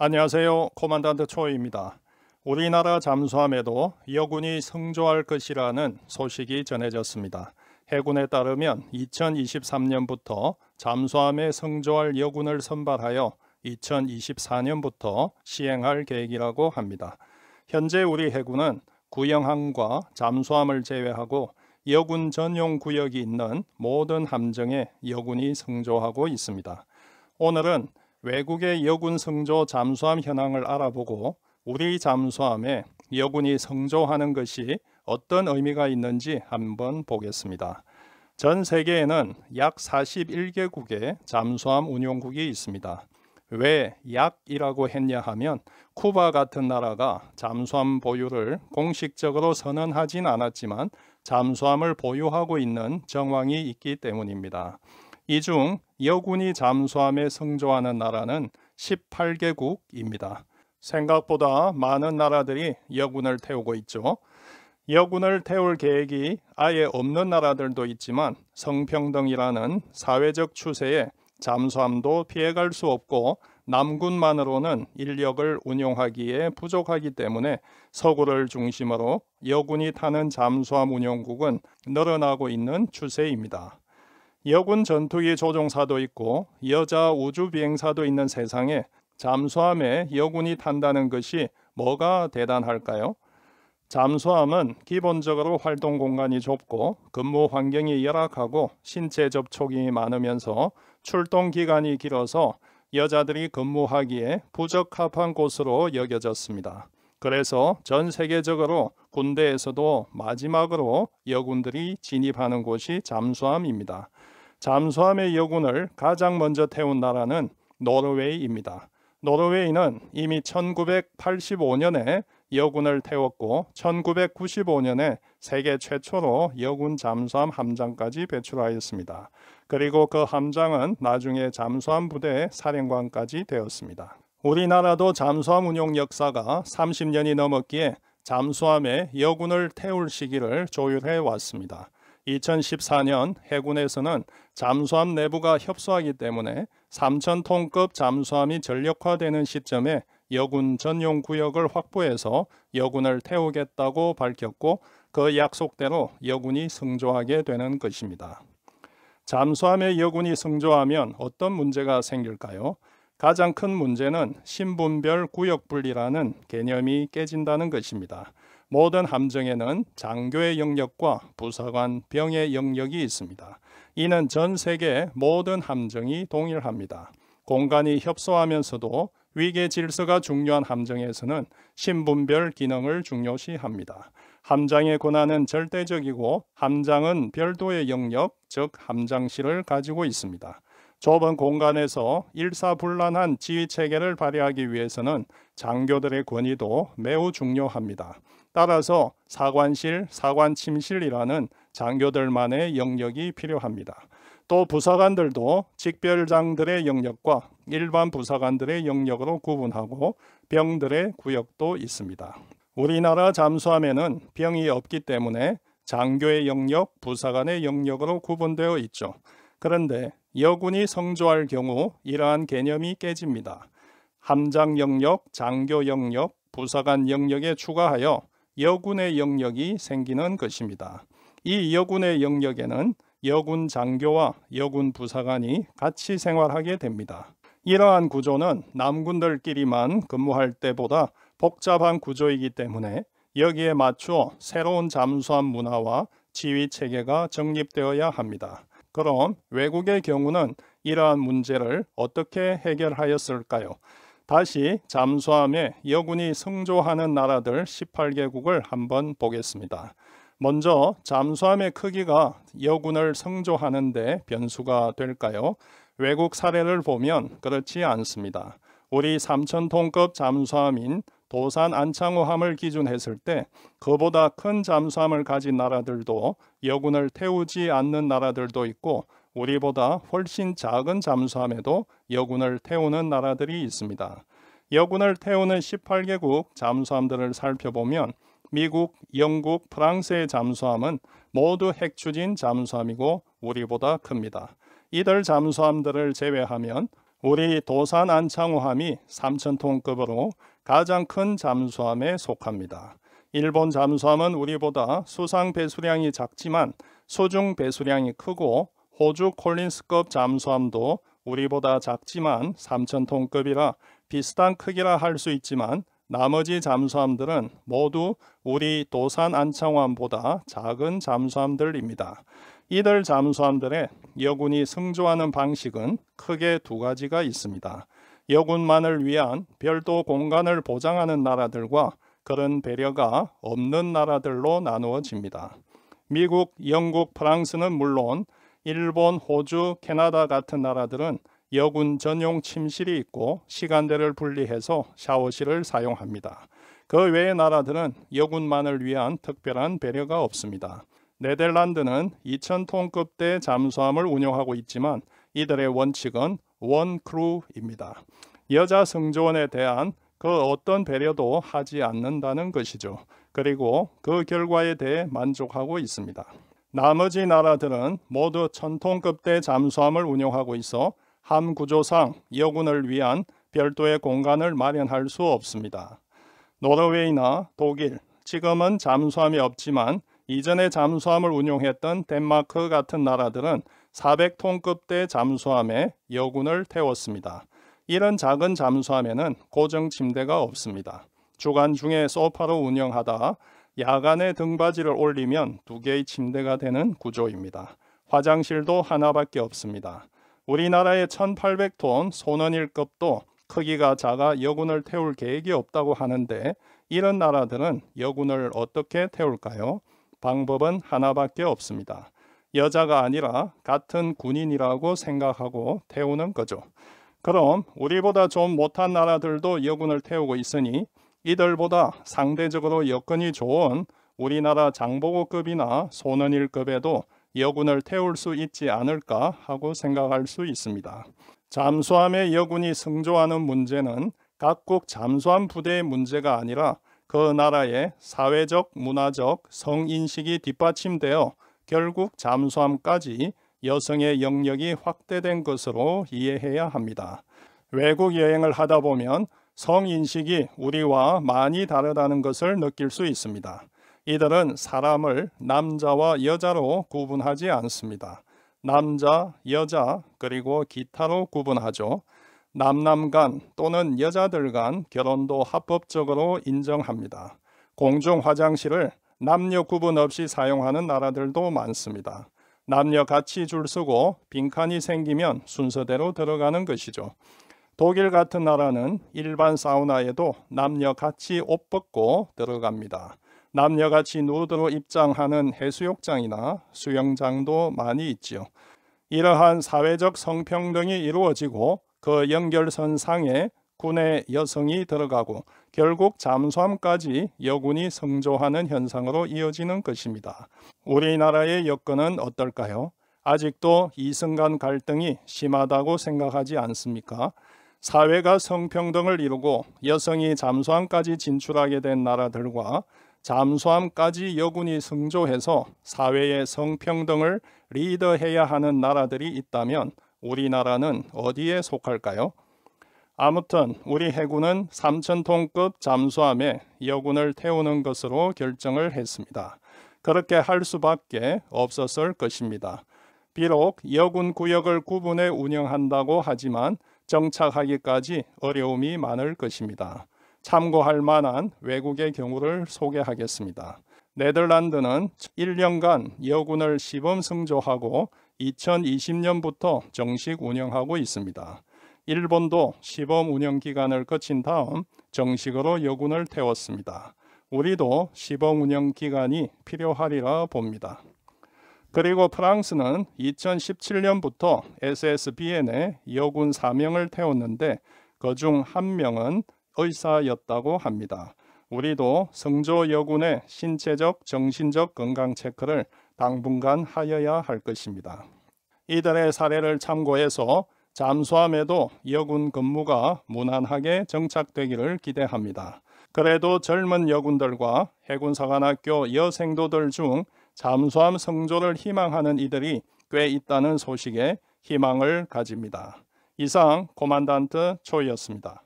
안녕하세요. 코만단트 초입니다. 우리나라 잠수함에도 여군이 성조할 것이라는 소식이 전해졌습니다. 해군에 따르면 2023년부터 잠수함에 성조할 여군을 선발하여 2024년부터 시행할 계획이라고 합니다. 현재 우리 해군은 구형함과 잠수함을 제외하고 여군 전용 구역이 있는 모든 함정에 여군이 성조하고 있습니다. 오늘은 외국의 여군 성조 잠수함 현황을 알아보고 우리 잠수함에 여군이 성조하는 것이 어떤 의미가 있는지 한번 보겠습니다. 전 세계에는 약 41개국의 잠수함 운용국이 있습니다. 왜 약이라고 했냐 하면 쿠바 같은 나라가 잠수함 보유를 공식적으로 선언하진 않았지만 잠수함을 보유하고 있는 정황이 있기 때문입니다. 이중 여군이 잠수함에 성조하는 나라는 18개국입니다. 생각보다 많은 나라들이 여군을 태우고 있죠. 여군을 태울 계획이 아예 없는 나라들도 있지만 성평등이라는 사회적 추세에 잠수함도 피해갈 수 없고 남군만으로는 인력을 운용하기에 부족하기 때문에 서구를 중심으로 여군이 타는 잠수함 운용국은 늘어나고 있는 추세입니다. 여군 전투기 조종사도 있고 여자 우주 비행사도 있는 세상에 잠수함에 여군이 탄다는 것이 뭐가 대단할까요? 잠수함은 기본적으로 활동 공간이 좁고 근무 환경이 열악하고 신체 접촉이 많으면서 출동 기간이 길어서 여자들이 근무하기에 부적합한 곳으로 여겨졌습니다. 그래서 전 세계적으로 군대에서도 마지막으로 여군들이 진입하는 곳이 잠수함입니다. 잠수함의 여군을 가장 먼저 태운 나라는 노르웨이입니다. 노르웨이는 이미 1985년에 여군을 태웠고 1995년에 세계 최초로 여군 잠수함 함장까지 배출하였습니다. 그리고 그 함장은 나중에 잠수함 부대의 사령관까지 되었습니다. 우리나라도 잠수함 운용 역사가 30년이 넘었기에 잠수함에 여군을 태울 시기를 조율해 왔습니다. 2014년 해군에서는 잠수함 내부가 협소하기 때문에 3,000톤급 잠수함이 전력화되는 시점에 여군 전용 구역을 확보해서 여군을 태우겠다고 밝혔고 그 약속대로 여군이 승조하게 되는 것입니다. 잠수함에 여군이 승조하면 어떤 문제가 생길까요? 가장 큰 문제는 신분별 구역 분리라는 개념이 깨진다는 것입니다. 모든 함정에는 장교의 영역과 부사관 병의 영역이 있습니다. 이는 전 세계 모든 함정이 동일합니다. 공간이 협소하면서도 위계 질서가 중요한 함정에서는 신분별 기능을 중요시합니다. 함장의 권한은 절대적이고 함장은 별도의 영역, 즉 함장실을 가지고 있습니다. 좁은 공간에서 일사불란한 지휘체계를 발휘하기 위해서는 장교들의 권위도 매우 중요합니다. 따라서 사관실, 사관침실이라는 장교들만의 영역이 필요합니다. 또 부사관들도 직별장들의 영역과 일반 부사관들의 영역으로 구분하고 병들의 구역도 있습니다. 우리나라 잠수함에는 병이 없기 때문에 장교의 영역, 부사관의 영역으로 구분되어 있죠. 그런데 여군이 성조할 경우 이러한 개념이 깨집니다. 함장 영역, 장교 영역, 부사관 영역에 추가하여 여군의 영역이 생기는 것입니다. 이 여군의 영역에는 여군 장교와 여군 부사관이 같이 생활하게 됩니다. 이러한 구조는 남군들끼리만 근무할 때보다 복잡한 구조이기 때문에 여기에 맞추어 새로운 잠수함 문화와 지휘 체계가 정립되어야 합니다. 그럼 외국의 경우는 이러한 문제를 어떻게 해결하였을까요? 다시 잠수함에 여군이 승조하는 나라들 18개국을 한번 보겠습니다. 먼저 잠수함의 크기가 여군을 성조하는데 변수가 될까요? 외국 사례를 보면 그렇지 않습니다. 우리 3천톤급 잠수함인 도산 안창호함을 기준했을 때 그보다 큰 잠수함을 가진 나라들도 여군을 태우지 않는 나라들도 있고 우리보다 훨씬 작은 잠수함에도 여군을 태우는 나라들이 있습니다. 여군을 태우는 18개국 잠수함들을 살펴보면 미국, 영국, 프랑스의 잠수함은 모두 핵추진 잠수함이고 우리보다 큽니다. 이들 잠수함들을 제외하면 우리 도산 안창호함이 3,000톤급으로 가장 큰 잠수함에 속합니다. 일본 잠수함은 우리보다 수상 배수량이 작지만 수중 배수량이 크고 호주 콜린스급 잠수함도 우리보다 작지만 3,000톤급이라 비슷한 크기라 할 수 있지만 나머지 잠수함들은 모두 우리 도산 안창호함보다 작은 잠수함들입니다. 이들 잠수함들의 여군이 승조하는 방식은 크게 두 가지가 있습니다. 여군만을 위한 별도 공간을 보장하는 나라들과 그런 배려가 없는 나라들로 나누어집니다. 미국, 영국, 프랑스는 물론 일본, 호주, 캐나다 같은 나라들은 여군 전용 침실이 있고 시간대를 분리해서 샤워실을 사용합니다. 그 외의 나라들은 여군만을 위한 특별한 배려가 없습니다. 네덜란드는 2,000톤급대 잠수함을 운영하고 있지만 이들의 원칙은 원크루입니다. 여자 승조원에 대한 그 어떤 배려도 하지 않는다는 것이죠. 그리고 그 결과에 대해 만족하고 있습니다. 나머지 나라들은 모두 천톤급대 잠수함을 운영하고 있어 함 구조상 여군을 위한 별도의 공간을 마련할 수 없습니다. 노르웨이나 독일, 지금은 잠수함이 없지만 이전에 잠수함을 운용했던 덴마크 같은 나라들은 400톤급대 잠수함에 여군을 태웠습니다. 이런 작은 잠수함에는 고정 침대가 없습니다. 주간 중에 소파로 운영하다 야간에 등받이를 올리면 두 개의 침대가 되는 구조입니다. 화장실도 하나밖에 없습니다. 우리나라의 1800톤 소년일급도 크기가 작아 여군을 태울 계획이 없다고 하는데 이런 나라들은 여군을 어떻게 태울까요? 방법은 하나밖에 없습니다. 여자가 아니라 같은 군인이라고 생각하고 태우는 거죠. 그럼 우리보다 좀 못한 나라들도 여군을 태우고 있으니 이들보다 상대적으로 여건이 좋은 우리나라 장보고급이나 소년일급에도 여군을 태울 수 있지 않을까 하고 생각할 수 있습니다. 잠수함의 여군이 승조하는 문제는 각국 잠수함 부대의 문제가 아니라 그 나라의 사회적, 문화적 성인식이 뒷받침되어 결국 잠수함까지 여성의 영역이 확대된 것으로 이해해야 합니다. 외국 여행을 하다 보면 성인식이 우리와 많이 다르다는 것을 느낄 수 있습니다. 이들은 사람을 남자와 여자로 구분하지 않습니다. 남자, 여자, 그리고 기타로 구분하죠. 남남 간 또는 여자들 간 결혼도 합법적으로 인정합니다. 공중 화장실을 남녀 구분 없이 사용하는 나라들도 많습니다. 남녀 같이 줄 서고 빈칸이 생기면 순서대로 들어가는 것이죠. 독일 같은 나라는 일반 사우나에도 남녀 같이 옷 벗고 들어갑니다. 남녀 같이 누드로 입장하는 해수욕장이나 수영장도 많이 있죠 이러한 사회적 성평등이 이루어지고 그 연결선 상에 군의 여성이 들어가고 결국 잠수함까지 여군이 성조하는 현상으로 이어지는 것입니다. 우리나라의 여건은 어떨까요? 아직도 이승간 갈등이 심하다고 생각하지 않습니까? 사회가 성평등을 이루고 여성이 잠수함까지 진출하게 된 나라들과 잠수함까지 여군이 승조해서 사회의 성평등을 리드해야 하는 나라들이 있다면 우리나라는 어디에 속할까요? 아무튼 우리 해군은 3천톤급 잠수함에 여군을 태우는 것으로 결정을 했습니다. 그렇게 할 수밖에 없었을 것입니다. 비록 여군 구역을 구분해 운영한다고 하지만 정착하기까지 어려움이 많을 것입니다. 참고할 만한 외국의 경우를 소개하겠습니다. 네덜란드는 1년간 여군을 시범 승조하고 2020년부터 정식 운영하고 있습니다. 일본도 시범 운영 기간을 거친 다음 정식으로 여군을 태웠습니다. 우리도 시범 운영 기간이 필요하리라 봅니다. 그리고 프랑스는 2017년부터 SSBN에 여군 4명을 태웠는데 그 중 한 명은 의사였다고 합니다. 우리도 성조 여군의 신체적, 정신적 건강 체크를 당분간 하여야 할 것입니다. 이들의 사례를 참고해서 잠수함에도 여군 근무가 무난하게 정착되기를 기대합니다. 그래도 젊은 여군들과 해군사관학교 여생도들 중 잠수함 성조를 희망하는 이들이 꽤 있다는 소식에 희망을 가집니다. 이상 코만단트 초이었습니다.